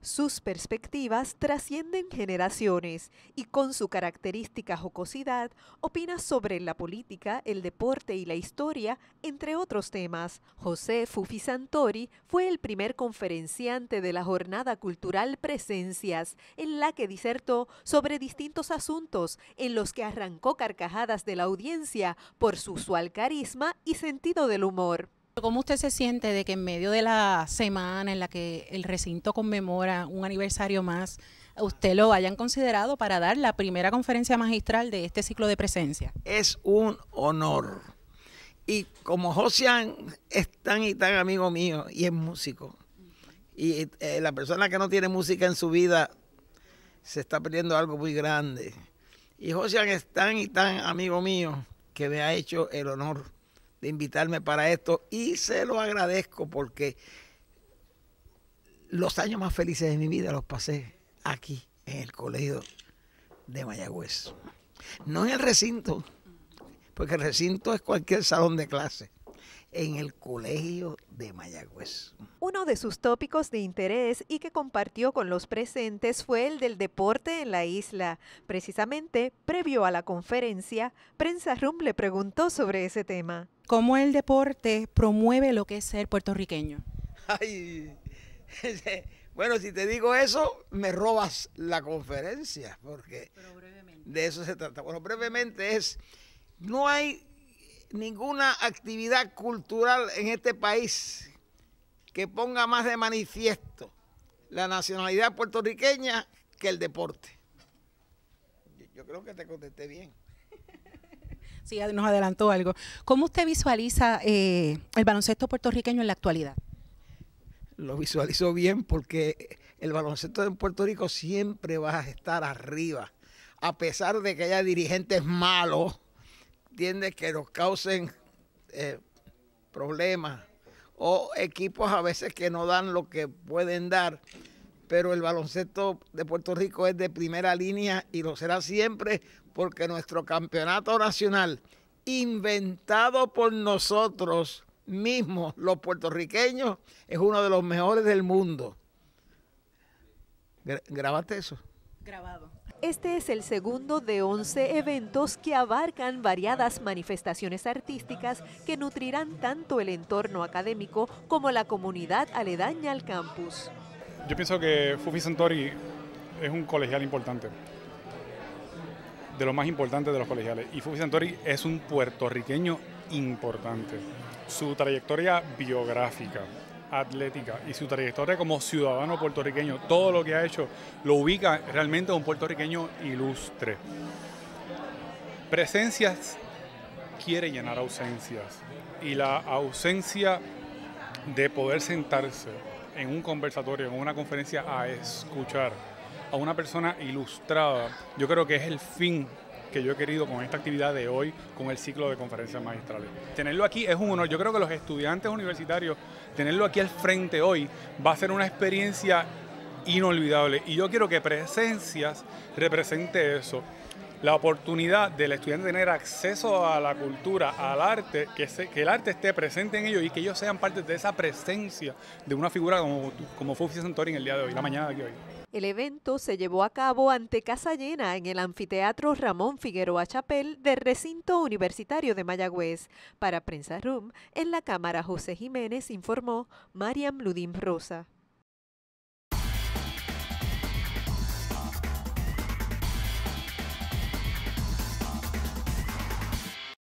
Sus perspectivas trascienden generaciones y con su característica jocosidad opina sobre la política, el deporte y la historia, entre otros temas. José Fufi Santori fue el primer conferenciante de la Jornada Cultural Presencias, en la que disertó sobre distintos asuntos en los que arrancó carcajadas de la audiencia por su usual carisma y sentido del humor. ¿Cómo usted se siente de que en medio de la semana en la que el recinto conmemora un aniversario más, usted lo hayan considerado para dar la primera conferencia magistral de este ciclo de presencia? Es un honor. Y como Josian es tan y tan amigo mío y es músico, y eh, la persona que no tiene música en su vida se está perdiendo algo muy grande. Y Josian es tan y tan amigo mío que me ha hecho el honor de invitarme para esto y se lo agradezco porque los años más felices de mi vida los pasé aquí, en el colegio de Mayagüez. No en el recinto, porque el recinto es cualquier salón de clase en el Colegio de Mayagüez. Uno de sus tópicos de interés y que compartió con los presentes fue el del deporte en la isla. Precisamente, previo a la conferencia, Prensa Room le preguntó sobre ese tema cómo el deporte promueve lo que es ser puertorriqueño. Ay, bueno, si te digo eso, me robas la conferencia, porque de eso se trata. Bueno, brevemente es, no hay ninguna actividad cultural en este país que ponga más de manifiesto la nacionalidad puertorriqueña que el deporte. yo creo que te contesté bien. Sí, nos adelantó algo. ¿Cómo usted visualiza eh, el baloncesto puertorriqueño en la actualidad? Lo visualizo bien porque el baloncesto en Puerto Rico siempre va a estar arriba. A pesar de que haya dirigentes malos, entiende Que nos causen eh, problemas o equipos a veces que no dan lo que pueden dar, pero el baloncesto de Puerto Rico es de primera línea y lo será siempre porque nuestro campeonato nacional, inventado por nosotros mismos, los puertorriqueños, es uno de los mejores del mundo. ¿Grabaste eso? Grabado. Este es el segundo de 11 eventos que abarcan variadas manifestaciones artísticas que nutrirán tanto el entorno académico como la comunidad aledaña al campus. Yo pienso que Fufi Santori es un colegial importante, de los más importantes de los colegiales. Y Fufi Santori es un puertorriqueño importante. Su trayectoria biográfica, atlética y su trayectoria como ciudadano puertorriqueño, todo lo que ha hecho, lo ubica realmente a un puertorriqueño ilustre. Presencias quiere llenar ausencias y la ausencia de poder sentarse en un conversatorio, en una conferencia, a escuchar a una persona ilustrada, yo creo que es el fin que yo he querido con esta actividad de hoy, con el ciclo de conferencias magistrales. Tenerlo aquí es un honor. Yo creo que los estudiantes universitarios, tenerlo aquí al frente hoy, va a ser una experiencia inolvidable. Y yo quiero que Presencias represente eso la oportunidad del estudiante de tener acceso a la cultura, al arte, que, el arte esté presente en ellos y que ellos sean parte de esa presencia de una figura como, como Fufi Santori en el día de hoy, la mañana de hoy. El evento se llevó a cabo ante Casa Llena en el Anfiteatro Ramón Figueroa Chapel del Recinto Universitario de Mayagüez. Para Prensa Room, en la Cámara José Jiménez informó Mariam Ludim Rosa.